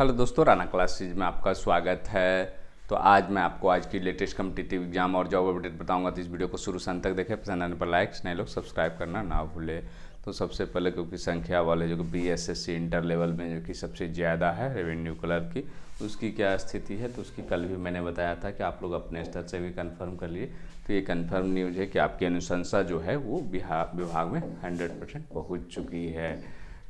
hello दोस्तों Rana classes में आपका स्वागत है तो आज मैं आपको आज की लेटेस्ट कम्पिटेटिव एग्जाम और जॉब अपडेट बताऊंगा तो इस वीडियो को शुरू से अंत तक देखें पसंद आने पर लाइक नए लोग सब्सक्राइब करना ना भूलें तो सबसे पहले क्योंकि संख्या वाले जो कि B S S C inter level में जो कि सबसे ज़्यादा है रेवेन्यू कलर की उसकी क्या स्थिति है तो उसकी कल भी मैंने बताया था कि आप लोग अपने स्तर से भी कन्फर्म कर लिए तो ये कन्फर्म न्यूज़ है कि आपकी अनुशंसा जो है वो बिहार विभाग में हंड्रेड परसेंट पहुँच चुकी है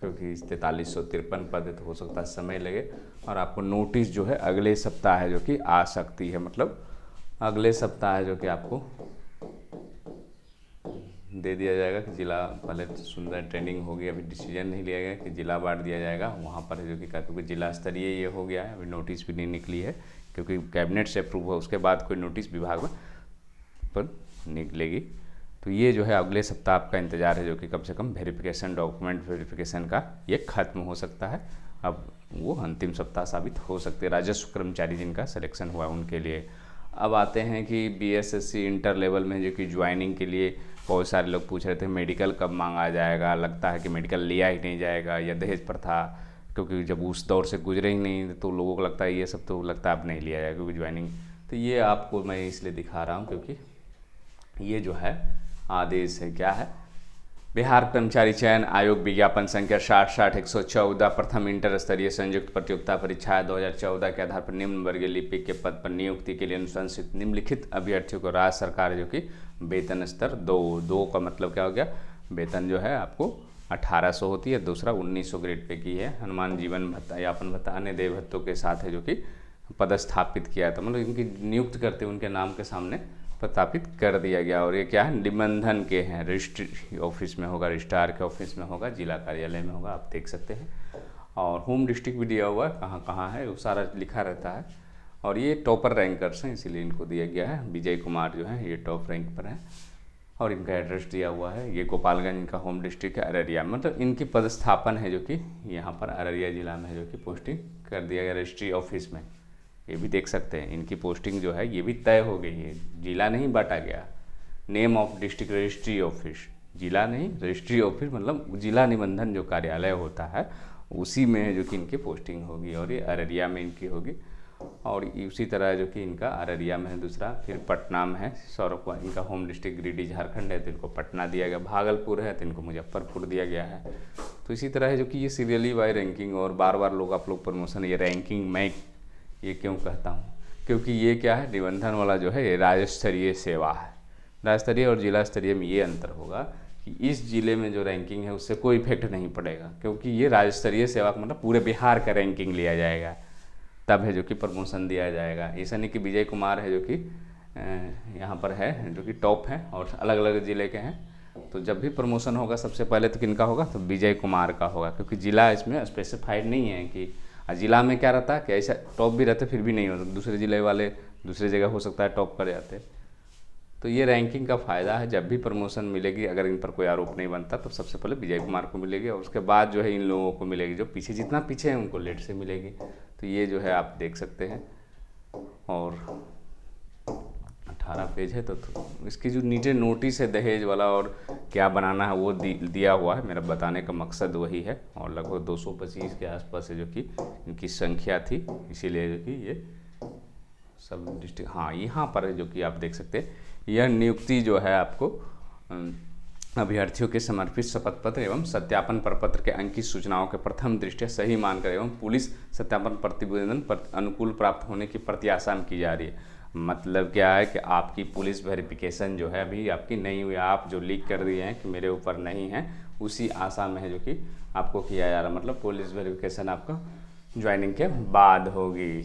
क्योंकि तैंतालीस सौ तिरपन पद तो हो सकता है समय लगे और आपको नोटिस जो है अगले सप्ताह है जो कि आ सकती है मतलब अगले सप्ताह है जो कि आपको दे दिया जाएगा कि जिला पहले तो सुंदर ट्रेनिंग होगी अभी डिसीजन नहीं लिया गया कि जिला बांट दिया जाएगा वहाँ पर जो कि क्योंकि जिला स्तरीय ये हो गया है अभी नोटिस भी नहीं निकली है क्योंकि कैबिनेट से अप्रूव हो उसके बाद कोई नोटिस विभाग में पर निकलेगी तो ये जो है अगले सप्ताह आपका इंतज़ार है जो कि कम से कम वेरिफिकेशन डॉक्यूमेंट वेरिफिकेशन का ये खत्म हो सकता है अब वो अंतिम सप्ताह साबित हो सकते हैं राजस्व कर्मचारी जिनका सिलेक्शन हुआ उनके लिए अब आते हैं कि बी इंटर लेवल में जो कि ज्वाइनिंग के लिए बहुत सारे लोग पूछ रहे थे मेडिकल कब मांगा जाएगा लगता है कि मेडिकल लिया ही नहीं जाएगा या दहेज पर था क्योंकि जब उस दौर से गुजरे ही नहीं तो लोगों को लगता है ये सब तो लगता है अब नहीं लिया जाएगा क्योंकि ज्वाइनिंग तो ये आपको मैं इसलिए दिखा रहा हूँ क्योंकि ये जो है आदेश है क्या है बिहार कर्मचारी चयन आयोग विज्ञापन संख्या साठ साठ एक सौ चौदह प्रथम इंटर स्तरीय संयुक्त प्रतियोगिता परीक्षा दो हज़ार चौदह के आधार पर निम्न वर्गीय लिपिक के पद पर नियुक्ति के लिए अनुशंसित निम्नलिखित अभ्यर्थियों को राज्य सरकार जो कि वेतन स्तर दो दो का मतलब क्या हो गया वेतन जो है आपको सौ होती है दूसरा सौ ग्रेड पे की है हनुमान जीवन भत्ता यापन भत्ता अन्य देव भत्तों के साथ है जो कि पदस्थापित किया था तो मतलब इनकी नियुक्त करते उनके नाम के सामने प्रतापित कर दिया गया और ये क्या है निबंधन के हैं रजिस्ट्री ऑफिस में होगा रजिस्ट्रार के ऑफिस में होगा जिला कार्यालय में होगा आप देख सकते हैं और होम डिस्ट्रिक्ट भी दिया हुआ है कहाँ कहाँ है वो सारा लिखा रहता है और ये टॉपर रैंकर्स हैं इसीलिए इनको दिया गया है विजय कुमार जो है ये टॉप रैंक पर हैं और इनका एड्रेस दिया हुआ है ये गोपालगंज इनका होम डिस्ट्रिक्ट है अररिया मतलब इनकी पदस्थापन है जो कि यहाँ पर अररिया ज़िला में है जो कि पोस्टिंग कर दिया गया रजिस्ट्री ऑफिस में ये भी देख सकते हैं इनकी पोस्टिंग जो है ये भी तय हो गई है जिला नहीं बांटा गया name of district registry office जिला नहीं रजिस्ट्री ऑफिस मतलब जिला निबंधन जो कार्यालय होता है उसी में है जो कि इनकी पोस्टिंग होगी और ये अररिया में इनकी होगी और उसी तरह जो कि इनका अररिया में है दूसरा फिर पटना में है सौरभ कुमार इनका होम डिस्ट्रिक्ट ग्रीडी झारखंड है तो इनको पटना दिया गया भागलपुर है तो इनको मुजफ्फरपुर दिया गया है तो इसी तरह है जो कि ये सीरियली बाई रैंकिंग और बार बार लोग आप लोग प्रमोशन ये रैंकिंग मैं ये क्यों कहता हूँ क्योंकि ये क्या है निबंधन वाला जो है ये राज्य स्तरीय सेवा है राज्य स्तरीय और जिला स्तरीय में ये अंतर होगा कि इस ज़िले में जो रैंकिंग है उससे कोई इफेक्ट नहीं पड़ेगा क्योंकि ये राज्य स्तरीय सेवा का मतलब पूरे बिहार का रैंकिंग लिया जाएगा तब है जो कि प्रमोशन दिया जाएगा ऐसा नहीं कि विजय कुमार है जो कि यहाँ पर है जो कि टॉप हैं और अलग अलग ज़िले के हैं तो जब भी प्रमोशन होगा सबसे पहले तो किन का होगा तो विजय कुमार का होगा क्योंकि ज़िला इसमें स्पेसिफाइड नहीं है कि ज़िला में क्या रहता है कि ऐसा टॉप भी रहते फिर भी नहीं होता दूसरे ज़िले वाले दूसरे जगह हो सकता है टॉप कर जाते तो ये रैंकिंग का फ़ायदा है जब भी प्रमोशन मिलेगी अगर इन पर कोई आरोप नहीं बनता तो सबसे पहले विजय कुमार को मिलेगी और उसके बाद जो है इन लोगों को मिलेगी जो पीछे जितना पीछे है उनको लेट से मिलेगी तो ये जो है आप देख सकते हैं और अट्ठारह पेज है तो, तो इसकी जो नीचे नोटिस है दहेज वाला और क्या बनाना है वो दि, दिया हुआ है मेरा बताने का मकसद वही है और लगभग 225 के आसपास है जो कि इनकी संख्या थी इसीलिए जो कि ये सब डिस्ट्रिक्ट हाँ यहाँ पर है जो कि आप देख सकते हैं यह नियुक्ति जो है आपको अभ्यर्थियों के समर्पित शपथ पत्र एवं सत्यापन प्रपत्र के अंकित सूचनाओं के प्रथम दृष्टि सही मानकर एवं पुलिस सत्यापन प्रतिवेदन पर अनुकूल प्राप्त होने की प्रत्याशा की जा रही है मतलब क्या है कि आपकी पुलिस वेरिफिकेशन जो है अभी आपकी नहीं हुई आप जो लीक कर दिए हैं कि मेरे ऊपर नहीं है उसी आशा में है जो कि आपको किया जा रहा मतलब पुलिस वेरिफिकेशन आपका ज्वाइनिंग के बाद होगी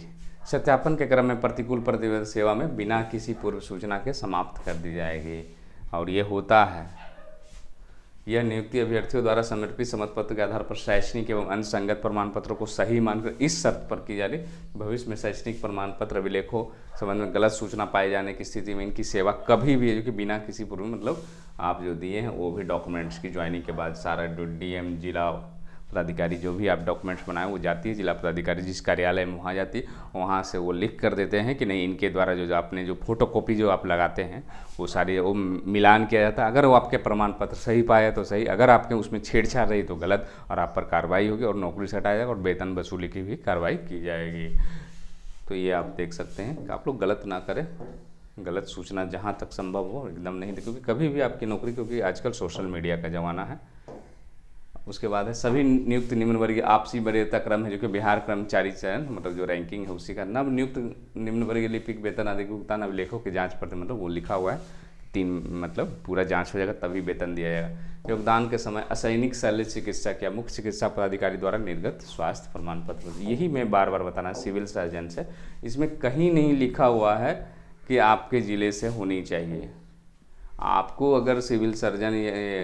सत्यापन के क्रम में प्रतिकूल प्रतिवेदन सेवा में बिना किसी पूर्व सूचना के समाप्त कर दी जाएगी और ये होता है यह नियुक्ति अभ्यर्थियों द्वारा समर्पित समत पत्र के आधार पर शैक्षणिक एवं अन्य संगत प्रमाण पत्रों को सही मानकर इस शर्त पर की जा रही भविष्य में शैक्षणिक प्रमाण पत्र अभिलेखों संबंध में गलत सूचना पाए जाने की स्थिति में इनकी सेवा कभी भी है जो कि बिना किसी पूर्व मतलब आप जो दिए हैं वो भी डॉक्यूमेंट्स की ज्वाइनिंग के बाद सारा डीएम जिला पदाधिकारी जो भी आप डॉक्यूमेंट्स बनाए वो जाती है जिला पदाधिकारी जिस कार्यालय में वहाँ जाती है वहाँ से वो लिख कर देते हैं कि नहीं इनके द्वारा जो आपने जो फोटो कॉपी जो आप लगाते हैं वो सारी वो मिलान किया जाता है अगर वो आपके प्रमाण पत्र सही पाया तो सही अगर आपके उसमें छेड़छाड़ रही तो गलत और आप पर कार्रवाई होगी और नौकरी से हटाया जाएगा और वेतन वसूली की भी कार्रवाई की जाएगी तो ये आप देख सकते हैं कि आप लोग गलत ना करें गलत सूचना जहाँ तक संभव हो एकदम नहीं क्योंकि कभी भी आपकी नौकरी क्योंकि आजकल सोशल मीडिया का ज़माना है उसके बाद है सभी नियुक्त निम्न वर्गीय आपसी वरीयता क्रम है जो कि बिहार कर्मचारी चयन मतलब जो रैंकिंग है उसी का नव नियुक्त निम्न वर्गीय लिपिक वेतन आदि भुगतान अभिलेखों की जांच पत्र मतलब वो लिखा हुआ है तीन मतलब पूरा जांच हो जाएगा तभी वेतन दिया जाएगा योगदान के समय असैनिक शल्य चिकित्सक या मुख्य चिकित्सा पदाधिकारी द्वारा निर्गत स्वास्थ्य प्रमाण पत्र यही मैं बार बार बताना सिविल सर्जन से इसमें कहीं नहीं लिखा हुआ है कि आपके ज़िले से होनी चाहिए आपको अगर सिविल सर्जन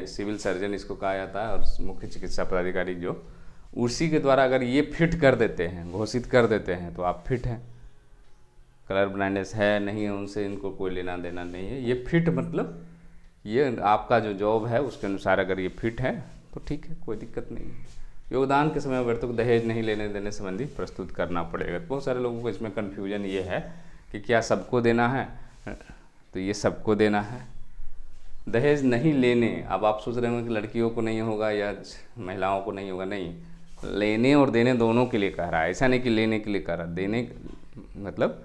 सिविल सर्जन इसको कहा जाता है और मुख्य चिकित्सा पदाधिकारी जो उसी के द्वारा अगर ये फिट कर देते हैं घोषित कर देते हैं तो आप फिट हैं कलर ब्लाइंडनेस है नहीं है उनसे इनको कोई लेना देना नहीं है ये फिट मतलब ये आपका जो जॉब है उसके अनुसार अगर ये फिट है तो ठीक है कोई दिक्कत नहीं है योगदान के समय व्यर्थ को तो दहेज नहीं लेने देने संबंधी प्रस्तुत करना पड़ेगा बहुत सारे लोगों को इसमें कन्फ्यूजन ये है कि क्या सबको देना है तो ये सबको देना है दहेज नहीं लेने अब आप सोच रहे होंगे कि लड़कियों को नहीं होगा या महिलाओं को नहीं होगा नहीं लेने और देने दोनों के लिए कह रहा है ऐसा नहीं कि लेने के लिए कह रहा देने मतलब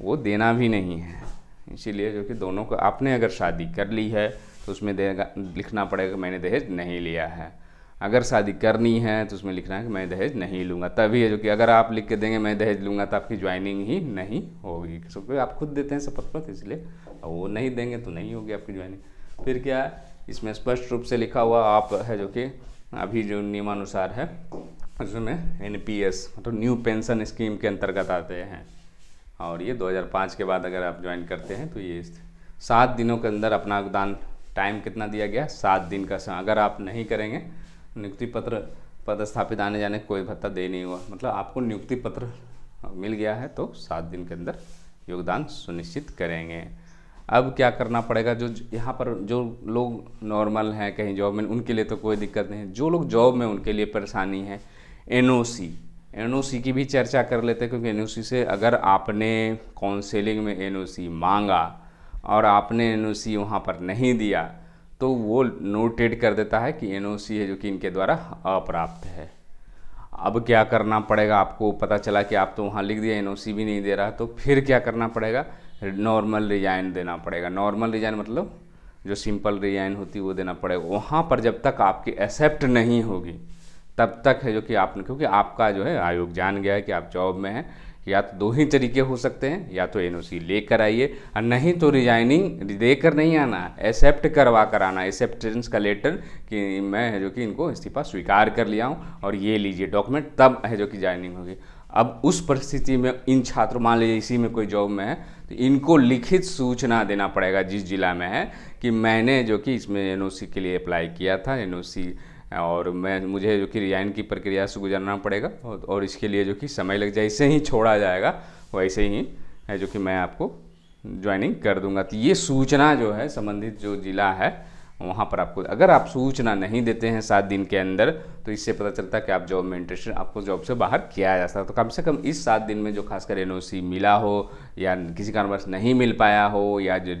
वो देना भी नहीं है इसीलिए जो कि दोनों को आपने अगर शादी कर ली है तो उसमें देगा लिखना पड़ेगा मैंने दहेज नहीं लिया है अगर शादी करनी है तो उसमें लिखना है कि मैं दहेज नहीं लूँगा तभी है जो कि अगर आप लिख के देंगे मैं दहेज लूँगा तो आपकी ज्वाइनिंग ही नहीं होगी क्योंकि आप खुद देते हैं शपथ पत्र इसलिए वो नहीं देंगे तो नहीं होगी आपकी ज्वाइनिंग फिर क्या है इसमें स्पष्ट रूप से लिखा हुआ आप है जो कि अभी जो नियमानुसार है उसमें एन पी एस मतलब न्यू पेंशन स्कीम के अंतर्गत आते हैं और ये 2005 के बाद अगर आप ज्वाइन करते हैं तो ये सात दिनों के अंदर अपना योगदान टाइम कितना दिया गया सात दिन का समय अगर आप नहीं करेंगे नियुक्ति पत्र पदस्थापित आने जाने कोई भत्ता दे नहीं हुआ मतलब आपको नियुक्ति पत्र मिल गया है तो सात दिन के अंदर योगदान सुनिश्चित करेंगे अब क्या करना पड़ेगा जो यहाँ पर जो लोग नॉर्मल हैं कहीं जॉब में उनके लिए तो कोई दिक्कत नहीं जो लोग जॉब में उनके लिए परेशानी है एन एन की भी चर्चा कर लेते हैं क्योंकि एन से अगर आपने काउंसलिंग में एन मांगा और आपने एन ओ वहाँ पर नहीं दिया तो वो नोटेड कर देता है कि एन है जो कि इनके द्वारा अप्राप्त है अब क्या करना पड़ेगा आपको पता चला कि आप तो वहाँ लिख दिया एन भी नहीं दे रहा तो फिर क्या करना पड़ेगा नॉर्मल रिजाइन देना पड़ेगा नॉर्मल रिजाइन मतलब जो सिंपल रिजाइन होती है वो देना पड़ेगा वहाँ पर जब तक आपकी एक्सेप्ट नहीं होगी तब तक है जो कि आपने क्योंकि आपका जो है आयोग जान गया है कि आप जॉब में हैं या तो दो ही तरीके हो सकते हैं या तो एन ओ सी ले कर आइए और नहीं तो रिजाइनिंग दे कर नहीं आना एक्सेप्ट करवा कर आना एक्सेप्टेंस का लेटर कि मैं है जो कि इनको इस्तीफा स्वीकार कर लिया हूँ और ये लीजिए डॉक्यूमेंट तब है जो कि ज्वाइनिंग होगी अब उस परिस्थिति में इन छात्रों मान लीजिए इसी में कोई जॉब में है तो इनको लिखित सूचना देना पड़ेगा जिस जिला में है कि मैंने जो कि इसमें एन के लिए अप्लाई किया था एन और मैं मुझे जो कि रिजाइन की प्रक्रिया से गुजरना पड़ेगा और इसके लिए जो कि समय लग जाए ही छोड़ा जाएगा वैसे ही है जो कि मैं आपको ज्वाइनिंग कर दूंगा तो ये सूचना जो है संबंधित जो ज़िला है वहाँ पर आपको अगर आप सूचना नहीं देते हैं सात दिन के अंदर तो इससे पता चलता है कि आप जॉब में इंटरेस्टेड आपको जॉब से बाहर किया जा सकता है तो कम से कम इस सात दिन में जो खासकर एन मिला हो या किसी कारणवश नहीं मिल पाया हो या जो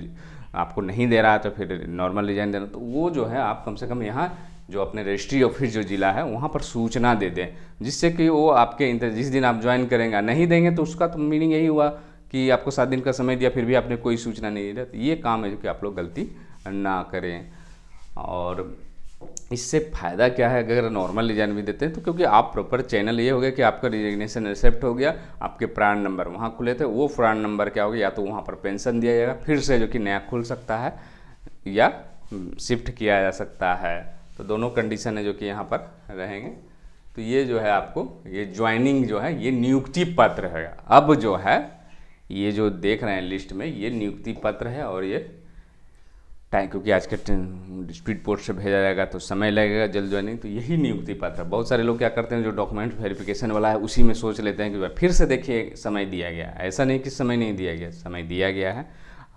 आपको नहीं दे रहा तो फिर नॉर्मल रिजाइन देना तो वो जो है आप कम से कम यहाँ जो अपने रजिस्ट्री ऑफिस जो जिला है वहाँ पर सूचना दे दें जिससे कि वो आपके इंतर जिस दिन आप ज्वाइन करेंगे नहीं देंगे तो उसका तो मीनिंग यही हुआ कि आपको सात दिन का समय दिया फिर भी आपने कोई सूचना नहीं दी तो ये काम है जो कि आप लोग गलती ना करें और इससे फ़ायदा क्या है अगर नॉर्मल डिजाइन भी देते हैं तो क्योंकि आप प्रॉपर चैनल ये हो गया कि आपका रिजिग्नेशन एक्सेप्ट हो गया आपके प्राण नंबर वहाँ खुले थे वो प्राण नंबर क्या हो गया या तो वहाँ पर पेंशन दिया जाएगा फिर से जो कि नया खुल सकता है या शिफ्ट हम्म, किया जा सकता है तो दोनों कंडीशन है जो कि यहाँ पर रहेंगे तो ये जो है आपको ये ज्वाइनिंग जो है ये नियुक्ति पत्र है अब जो है ये जो देख रहे हैं लिस्ट में ये नियुक्ति पत्र है और ये टाइम क्योंकि आज के स्पीड पोस्ट से भेजा जाएगा तो समय लगेगा जल्द ज्वाइनिंग तो यही नियुक्ति पत्र बहुत सारे लोग क्या करते हैं जो डॉक्यूमेंट वेरिफिकेशन वाला है उसी में सोच लेते हैं कि फिर से देखिए समय दिया गया ऐसा नहीं कि समय नहीं दिया गया समय दिया गया है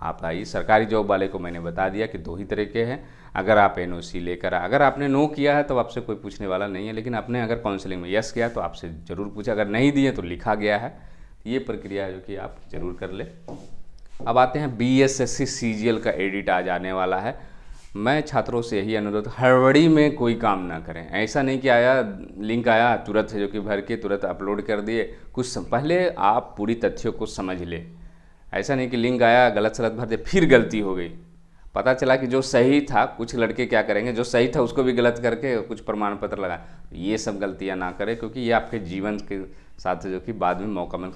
आप आइए सरकारी जॉब वाले को मैंने बता दिया कि दो ही तरह के हैं अगर आप एन लेकर अगर आपने नो किया है तो आपसे कोई पूछने वाला नहीं है लेकिन आपने अगर काउंसलिंग में यस किया तो आपसे ज़रूर पूछा अगर नहीं दिए तो लिखा गया है ये प्रक्रिया जो कि आप ज़रूर कर ले अब आते हैं B S S C C G L का एडिट आ जाने वाला है मैं छात्रों से यही अनुरोध हड़बड़ी में कोई काम ना करें ऐसा नहीं कि आया लिंक आया तुरंत है जो कि भर के तुरंत अपलोड कर दिए कुछ सम, पहले आप पूरी तथ्यों को समझ ले ऐसा नहीं कि लिंक आया गलत सलत भर दे फिर गलती हो गई पता चला कि जो सही था कुछ लड़के क्या करेंगे जो सही था उसको भी गलत करके कुछ प्रमाण पत्र लगाए ये सब गलतियाँ ना करें क्योंकि ये आपके जीवन के साथ जो कि बाद में मौका मिल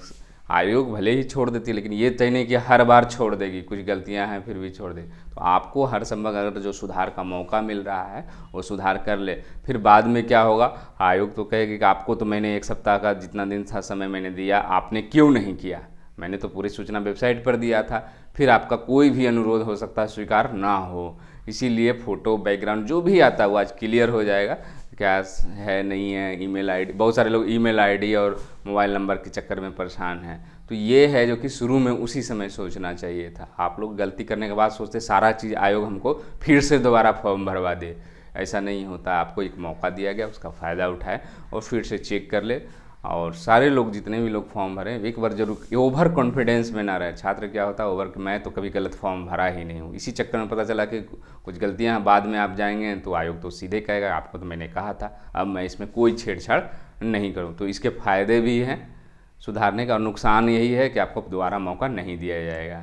आयोग भले ही छोड़ देती है लेकिन ये तय नहीं कि हर बार छोड़ देगी कुछ गलतियां हैं फिर भी छोड़ दे तो आपको हर संभव अगर जो सुधार का मौका मिल रहा है वो सुधार कर ले फिर बाद में क्या होगा आयोग तो कहेगी कि आपको तो मैंने एक सप्ताह का जितना दिन था समय मैंने दिया आपने क्यों नहीं किया मैंने तो पूरी सूचना वेबसाइट पर दिया था फिर आपका कोई भी अनुरोध हो सकता है स्वीकार ना हो इसीलिए फ़ोटो बैकग्राउंड जो भी आता है वो आज क्लियर हो जाएगा कैश है नहीं है ईमेल आईडी बहुत सारे लोग ईमेल आईडी और मोबाइल नंबर के चक्कर में परेशान हैं तो ये है जो कि शुरू में उसी समय सोचना चाहिए था आप लोग गलती करने के बाद सोचते सारा चीज़ आयोग हमको फिर से दोबारा फॉर्म भरवा दे ऐसा नहीं होता आपको एक मौका दिया गया उसका फ़ायदा उठाए और फिर से चेक कर ले और सारे लोग जितने भी लोग फॉर्म भरे एक बार जरूर ये ओवर कॉन्फिडेंस में ना रहे छात्र क्या होता है ओवर कि मैं तो कभी गलत फॉर्म भरा ही नहीं हूँ इसी चक्कर में पता चला कि कुछ गलतियाँ बाद में आप जाएंगे तो आयोग तो सीधे कहेगा आपको तो मैंने कहा था अब मैं इसमें कोई छेड़छाड़ नहीं करूँ तो इसके फायदे भी हैं सुधारने का और नुकसान यही है कि आपको दोबारा मौका नहीं दिया जाएगा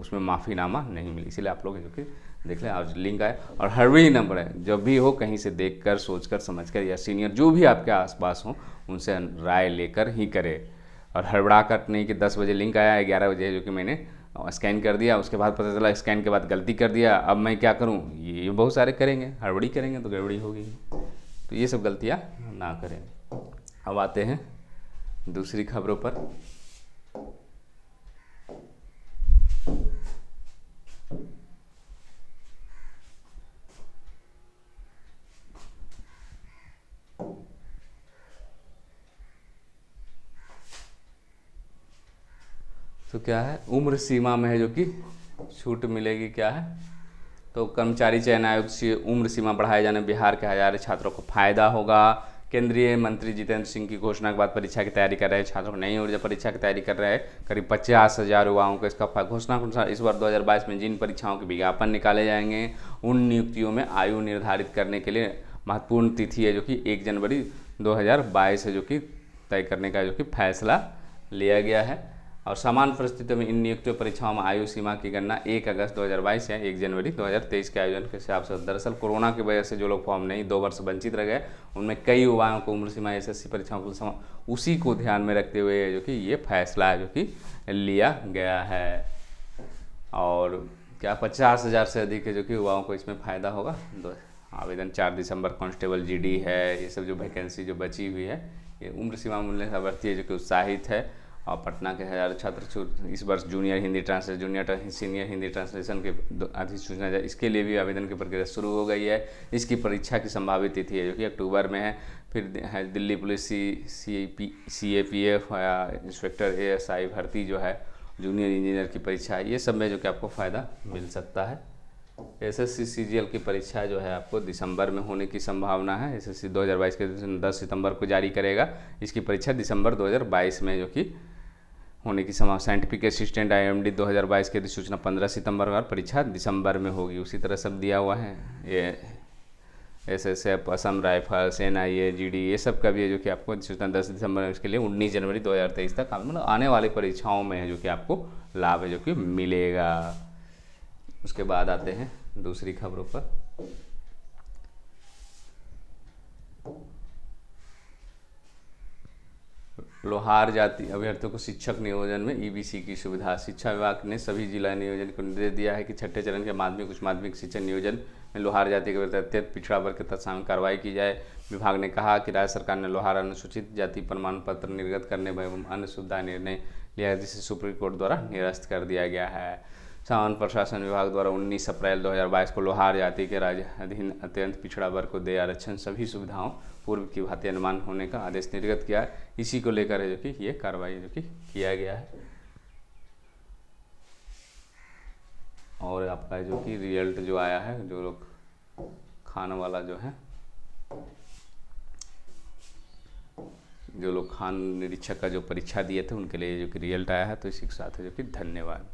उसमें माफ़ीनामा नहीं मिली इसलिए आप लोग जो कि देख लें और लिंक आए और हर भी नंबर है जब भी हो कहीं से देख कर सोच कर समझ कर या सीनियर जो भी आपके आसपास हो उनसे राय लेकर ही करे और हड़बड़ा कर नहीं कि दस बजे लिंक आया है ग्यारह बजे जो कि मैंने स्कैन कर दिया उसके बाद पता चला स्कैन के बाद गलती कर दिया अब मैं क्या करूं ये बहुत सारे करेंगे हड़बड़ी करेंगे तो गड़बड़ी होगी तो ये सब गलतियाँ ना करें अब आते हैं दूसरी खबरों पर तो क्या है उम्र सीमा में है जो कि छूट मिलेगी क्या है तो कर्मचारी चयन आयोग से उम्र सीमा बढ़ाए जाने बिहार के हजारों छात्रों को फायदा होगा केंद्रीय मंत्री जितेंद्र सिंह की घोषणा के बाद परीक्षा की तैयारी कर रहे छात्रों को नई ऊर्जा परीक्षा की तैयारी कर रहे हैं करीब पचास हज़ार युवाओं को इसका घोषणा के अनुसार इस वर्ष 2022 में जिन परीक्षाओं के विज्ञापन निकाले जाएंगे उन नियुक्तियों में आयु निर्धारित करने के लिए महत्वपूर्ण तिथि है जो कि एक जनवरी दो है जो कि तय करने का जो कि फैसला लिया गया है और समान परिस्थितियों में इन नियुक्तियों परीक्षाओं में आयु सीमा की गणना 1 अगस्त 2022 या 1 जनवरी 2023 के आयोजन के हिसाब से दरअसल कोरोना की वजह से जो लोग फॉर्म नहीं दो वर्ष वंचित रह गए उनमें कई युवाओं को उम्र सीमा एसएससी परीक्षाओं को उसी को ध्यान में रखते हुए जो कि ये फैसला है जो कि लिया गया है और क्या पचास हज़ार से अधिक जो कि युवाओं को इसमें फ़ायदा होगा आवेदन चार दिसंबर कॉन्स्टेबल जी है ये सब जो वैकेंसी जो बची हुई है ये उम्र सीमा मूल्य अभ्यर्थी है जो कि उत्साहित है और पटना के हजारों छात्र इस वर्ष junior Hindi translate junior senior Hindi translation के अधिसूचना जाए इसके लिए भी आवेदन की प्रक्रिया शुरू हो गई है इसकी परीक्षा की संभावित तिथि है जो कि अक्टूबर में है फिर है Delhi police C C P C A P F या इंस्पेक्टर ए एस आई भर्ती जो है जूनियर इंजीनियर की परीक्षा है ये सब में जो कि आपको फ़ायदा मिल सकता है S S C C G L की परीक्षा जो है आपको दिसंबर में होने की संभावना है एस एस सी दो हज़ार बाईस के दस सितंबर को जारी करेगा इसकी परीक्षा दिसंबर दो हज़ार बाईस में जो कि होने की संभावना साइंटिफिक असिस्टेंट आईएमडी 2022 की अधिसूचना 15 सितंबर और परीक्षा दिसंबर में होगी उसी तरह सब दिया हुआ है ये S S F Assam rifles N I A G D ये सब का भी है जो कि आपको अधिसूचना दस दिसंबर उसके लिए उन्नीस जनवरी तेईस तक मतलब आने वाली परीक्षाओं में है जो कि आपको लाभ है जो कि मिलेगा उसके बाद आते हैं दूसरी खबरों पर लोहार जाति अभ्यर्थियों को शिक्षक नियोजन में ईबीसी e की सुविधा शिक्षा विभाग ने सभी जिला नियोजन को निर्देश दिया है कि छठे चरण के माध्यमिक उच्च माध्यमिक शिक्षा नियोजन में लोहार जाति के विरुद्ध अत्यंत पिछड़ा वर्ग के तत्साम कार्रवाई की जाए विभाग ने कहा कि राज्य सरकार ने लोहार अनुसूचित जाति प्रमाण पत्र निर्गत करने में एवं अन्य सुविधा निर्णय लिया जिसे सुप्रीम कोर्ट द्वारा निरस्त कर दिया गया है सामान्य प्रशासन विभाग द्वारा 19 अप्रैल 2022 को लोहार जाति के राज्य अधीन अत्यंत पिछड़ा वर्ग को दे आरक्षण सभी सुविधाओं पूर्व की भांति अनुमान होने का आदेश निर्गत किया है इसी को लेकर है जो कि ये कार्रवाई जो कि किया गया है और आपका जो कि रिजल्ट जो आया है जो लोग खान वाला जो है जो लोग खान निरीक्षक का जो परीक्षा दिए थे उनके लिए जो कि रिजल्ट आया है तो इसी के साथ है जो कि धन्यवाद